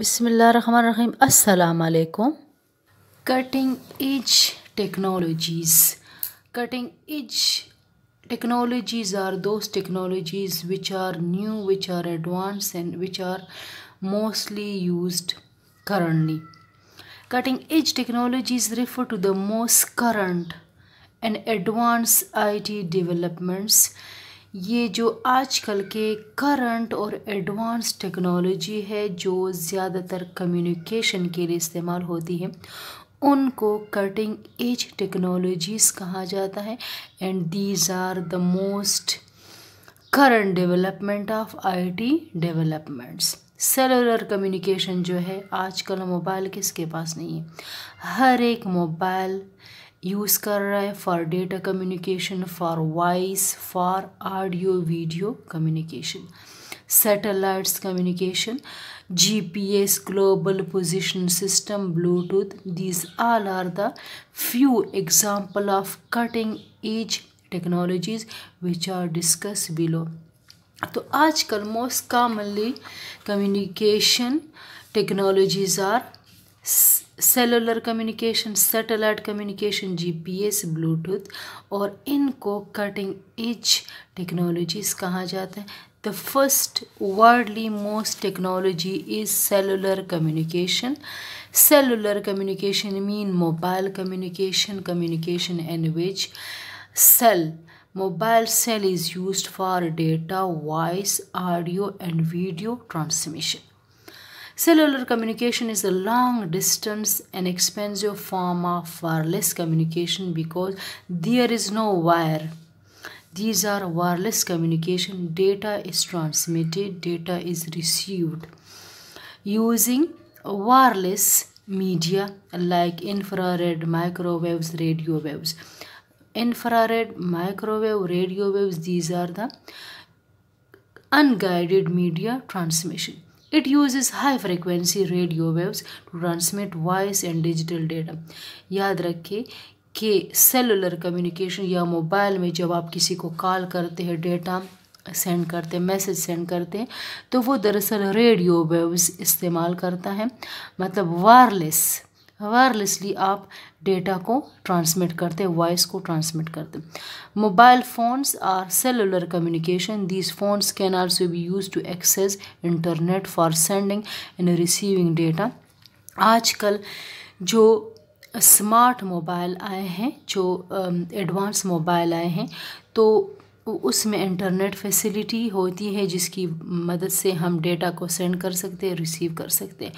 Bismillah Bismillahirrahmanirrahim. Assalamu alaikum. Cutting edge technologies. Cutting edge technologies are those technologies which are new, which are advanced, and which are mostly used currently. Cutting edge technologies refer to the most current and advanced IT developments ये जो आजकल के current और advance technology है जो ज़्यादातर communication के लिए इस्तेमाल होती है उनको कटिंग एज टेक्नोलॉजीज़ कहा जाता है and these are the most current development of IT developments cellular communication जो है आजकल मोबाइल किसके पास नहीं है हर एक मोबाइल यूज़ कर रहा है for data communication for voice for audio video communication satellites communication GPS global position system bluetooth this all are the few example of cutting edge technologies which are discuss below तो आजकल most commonly communication technologies are cellular communication satellite communication GPS bluetooth और इनको cutting edge technologies कहा जाता है the first worldly most technology is cellular communication cellular communication mean mobile communication communication in which cell mobile cell is use for data voice audio and video transmission Cellular communication is a long distance and expensive form of wireless communication because there is no wire. These are wireless communication. Data is transmitted, data is received using wireless media like infrared, microwaves, radio waves. Infrared, microwave, radio waves, these are the unguided media transmission it uses high frequency radio waves to transmit voice and digital data याद रखिए कि cellular communication या mobile में जब आप किसी को call करते हैं डेटा सेंड करते हैं मैसेज सेंड करते हैं तो वो दरअसल रेडियो वेव्स इस्तेमाल करता है मतलब वायरलेस वायरलेसली आप डेटा को ट्रांसमिट करते हैं वॉइस को ट्रांसमिट करते mobile phones or cellular communication these phones can also be use to access internet for sending and receiving data आजकल जो स्मार्ट मोबाइल आए हैं जो एडवांस मोबाइल आए हैं तो उसमें इंटरनेट फैसिलिटी होती है जिसकी मदद से हम डेटा को सेंड कर सकते हैं रिसीव कर सकते हैं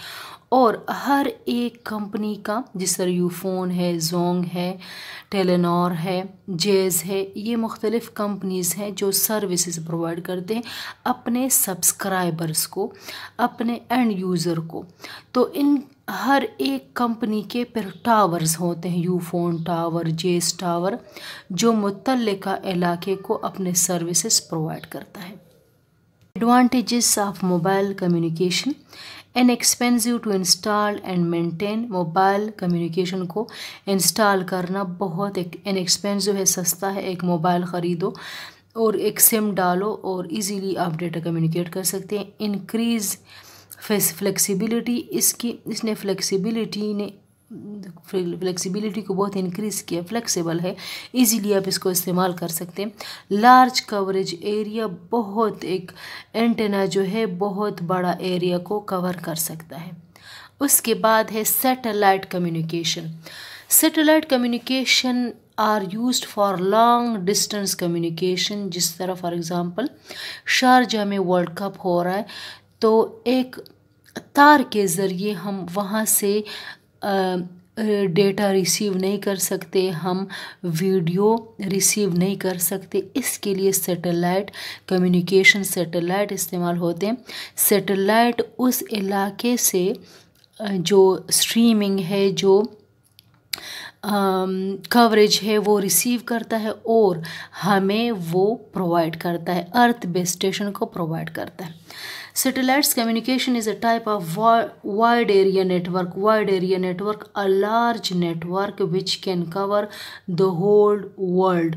और हर एक कंपनी का जिस तरह यूफोन है जोंग है टेलेनॉर है जेज़ है ये मुख्तलिफ़ कंपनीज़ हैं जो सर्विसेज प्रोवाइड करते हैं अपने सब्सक्राइबर्स को अपने एंड यूज़र को तो इन हर एक कंपनी के पर टावर्स होते हैं यूफोन टावर जेस टावर जो मुतल इलाके को अपने सर्विसेज प्रोवाइड करता है advantages of mobile communication and expensive to install and maintain mobile communication को इंस्टॉल करना बहुत एक एन एक्सपेंसिव है सस्ता है एक मोबाइल ख़रीदो और एक सिम डालो और इजीली आप डेटा कम्युनिकेट कर सकते हैं इंक्रीज़ फ्लेक्सिबिलिटी इसकी इसने फ्लेक्सिबिलिटी ने फ्लेक्सिबिलिटी को बहुत इंक्रीज़ किया फ्लेक्सिबल है इजीली आप इसको इस्तेमाल कर सकते हैं लार्ज कवरेज एरिया बहुत एक एंटेना जो है बहुत बड़ा एरिया को कवर कर सकता है उसके बाद है satellite communication satellite communication are use for long distance communication जिस तरह फॉर एग्ज़ाम्पल शारजा में वर्ल्ड कप हो रहा है तो एक तार के ज़रिए हम वहाँ से डेटा रिसीव नहीं कर सकते हम वीडियो रिसीव नहीं कर सकते इसके लिए सैटेलाइट कम्युनिकेशन सैटेलाइट इस्तेमाल होते हैं सैटेलाइट उस इलाके से जो स्ट्रीमिंग है जो कवरेज है वो रिसीव करता है और हमें वो प्रोवाइड करता है अर्थ बेस स्टेशन को प्रोवाइड करता है Satellites communication is a type of wide area network. Wide area network, a large network which can cover the whole world.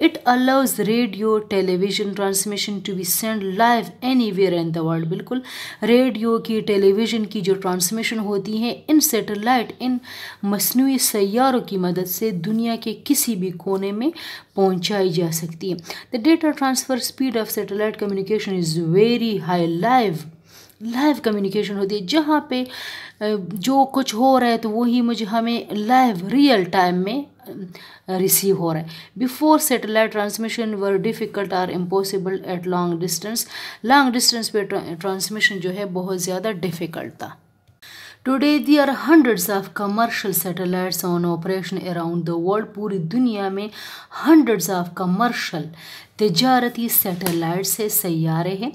It allows radio, television transmission to be sent live anywhere in the world. बिल्कुल radio की television की जो transmission होती है इन satellite in मसनू सैारों की मदद से दुनिया के किसी भी कोने में पहुंचाई जा सकती है the data transfer speed of satellite communication is very high live live communication होती है जहाँ पे जो कुछ हो रहा है तो वही मुझे हमें लाइव रियल टाइम में रिसीव हो रहा है before satellite transmission were difficult or impossible at long distance long distance पे ट्रांसमिशन जो है बहुत ज़्यादा डिफ़िकल्ट था today are hundreds of commercial satellites on operation around the world पूरी दुनिया में हंड्रेड्स ऑफ कमर्शियल तजारती सैटेलाइट से सैारे हैं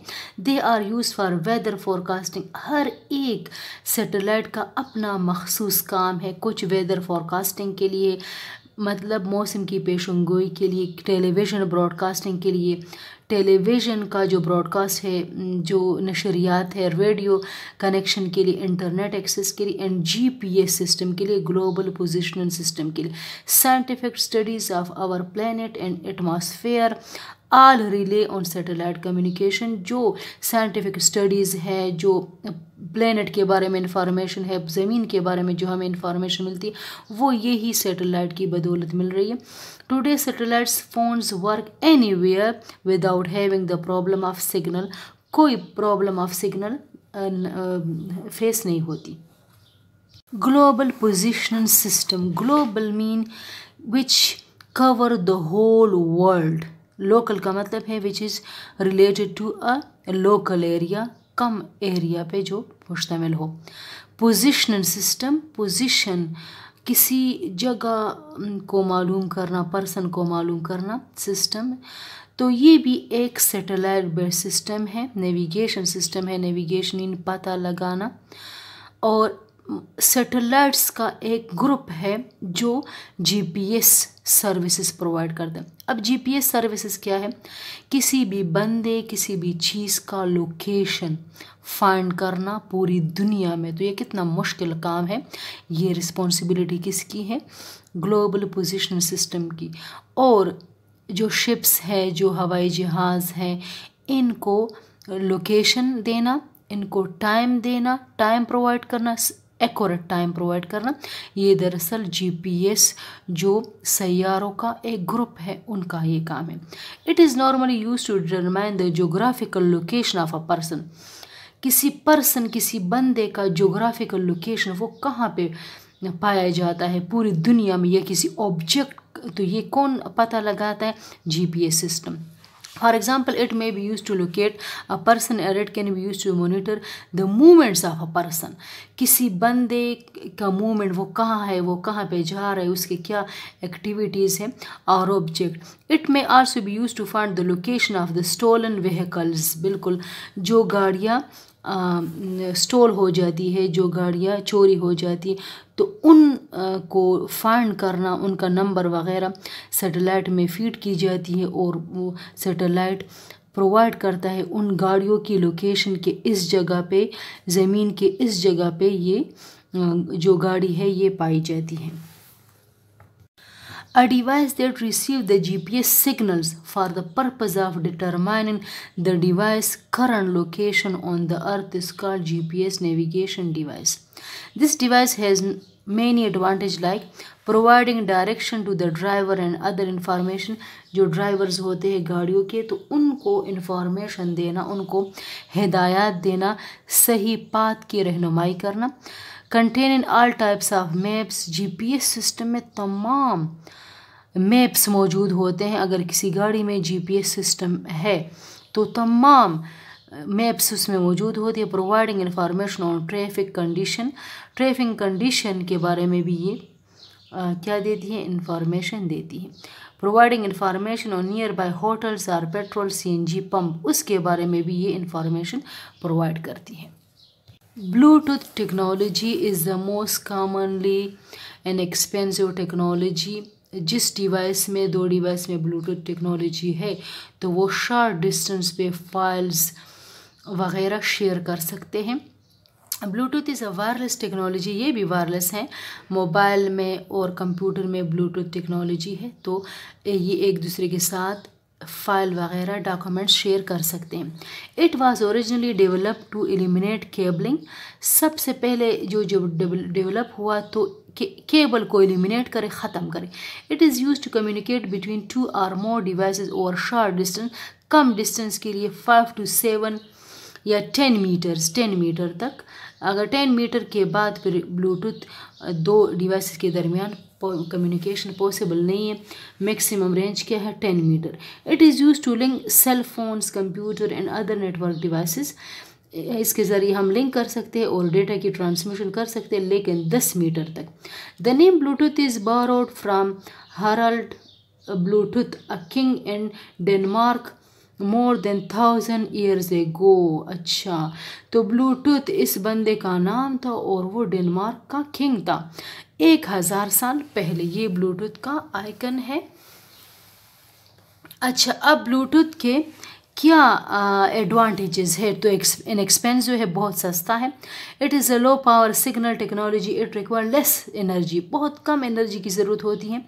they are use for weather forecasting हर एक सैटेलाइट का अपना मखसूस काम है कुछ वेदर फोरकास्टिंग के लिए मतलब मौसम की पेशन गोई के लिए टेलीविज़न ब्रॉडकास्टिंग के लिए टेलीविज़न का जो ब्रॉडकास्ट है जो नशरियात है रेडियो कनेक्शन के लिए इंटरनेट एक्सेस के लिए एंड जीपीएस सिस्टम के लिए ग्लोबल पोजिशनल सिस्टम के लिए scientific studies of our planet and atmosphere all rely on satellite communication जो साइंटिफिक स्टडीज़ है जो प्लेनेट के बारे में इंफॉर्मेशन है ज़मीन के बारे में जो हमें इंफॉर्मेशन मिलती है वो यही सेटेलाइट की बदौलत मिल रही है today satellites phones work anywhere without having the problem of signal कोई प्रॉब्लम ऑफ सिग्नल फेस नहीं होती global positional system global mean which cover the whole world local का मतलब है which is related to a local area कम area पे जो मुश्तमिल हो पोजिशन सिस्टम पोजिशन किसी जगह को मालूम करना पर्सन को मालूम करना सिस्टम तो ये भी एक सेटेलाइट बेस्ड सिस्टम है नेविगेशन सिस्टम है नेविगेशन इन पता लगाना और सेटेलाइट्स का एक ग्रुप है जो जीपीएस सर्विसेज प्रोवाइड करते हैं अब जीपीएस सर्विसेज क्या है किसी भी बंदे किसी भी चीज़ का लोकेशन फाइंड करना पूरी दुनिया में तो ये कितना मुश्किल काम है ये रिस्पॉन्सिबिलिटी किसकी है ग्लोबल पोजिशन सिस्टम की और जो शिप्स है जो हवाई जहाज़ हैं इनको लोकेशन देना इनको टाइम देना टाइम प्रोवाइड करना एक्यूरेट टाइम प्रोवाइड करना ये दरअसल जीपीएस जो सैारों का एक ग्रुप है उनका ये काम है it is normally use to determine the geographical location of a person किसी पर्सन किसी बंदे का जोग्राफिकल लोकेशन वो कहाँ पे पाया जाता है पूरी दुनिया में या किसी ऑब्जेक्ट तो ये कौन पता लगाता है GPS system For example, it may be used to locate a person or it can be used to monitor the movements of a person. किसी बंदे का movement वो कहाँ है वो कहाँ पे जा रहा है उसके क्या activities हैं और object. It may also be used to find the location of the stolen vehicles. बिल्कुल जो गाड़ियाँ स्टोर हो जाती है जो गाड़ियाँ चोरी हो जाती तो उन आ, को फाइंड करना उनका नंबर वगैरह सेटेलाइट में फीड की जाती है और वो सेटेलाइट प्रोवाइड करता है उन गाड़ियों की लोकेशन के इस जगह पे ज़मीन के इस जगह पे ये जो गाड़ी है ये पाई जाती है a device that receives the GPS signals for the purpose of determining the device's current location on the earth is called GPS navigation device. This device has many advantage like providing direction to the driver and other information जो drivers होते हैं गाड़ियों के तो उनको information देना उनको हिदायत देना सही पात की रहनुमाई करना contain all types of maps GPS system system में तमाम मैप्स मौजूद होते हैं अगर किसी गाड़ी में जीपीएस सिस्टम है तो तमाम मैप्स उसमें मौजूद होती है providing information on traffic condition traffic condition के बारे में भी ये आ, क्या देती है इन्फॉर्मेशन देती है प्रोवाइडिंग इन्फॉर्मेशन और nearby hotels or petrol जी पंप उसके बारे में भी ये इन्फॉर्मेशन प्रोवाइड करती है Bluetooth technology is the most commonly and expensive technology जिस डिवाइस में दो डिवाइस में ब्लूटूथ टेक्नोलॉजी है तो वो शॉर्ट डिस्टेंस पे फाइल्स वगैरह शेयर कर सकते हैं Bluetooth is a wireless technology ये भी वायरलेस है मोबाइल में और कंप्यूटर में ब्लूटूथ टेक्नोलॉजी है तो ये एक दूसरे के साथ फाइल वगैरह डॉक्यूमेंट्स शेयर कर सकते हैं it was originally develop to eliminate cabling सबसे पहले जो जो डेवलप हुआ तो केबल को एलिमिनेट करें ख़त्म करें it is use to communicate between two or more device और शॉर्ट डिस्टेंस कम डिस्टेंस के लिए फाइव टू सेवन या टेन मीटर्स टेन मीटर तक अगर टेन मीटर के बाद फिर ब्लूटूथ दो डिवाइस के दरमियान कम्युनिकेशन पॉसिबल नहीं है मैक्सिमम रेंज क्या है ten meter it is use to link cell phones computer and other network devices इसके ज़रिए हम लिंक कर सकते हैं और डेटा की ट्रांसमिशन कर सकते हैं लेकिन दस मीटर तक the name Bluetooth is out from Harald Bluetooth a king in Denmark more than thousand years ago अच्छा तो ब्लूटूथ इस बंदे का नाम था और वो डेनमार्क का किंग था एक हज़ार साल पहले ये ब्लूटूथ का आइकन है अच्छा अब ब्लूटूथ के क्या एडवांटेजेस है तो इन एक्सपेंस जो है बहुत सस्ता है it is a low power signal technology it require less energy बहुत कम एनर्जी की ज़रूरत होती है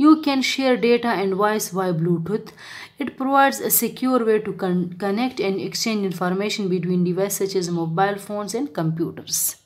you can share data and voice via Bluetooth it provides a secure way to connect and exchange information between device such is mobile phones and computers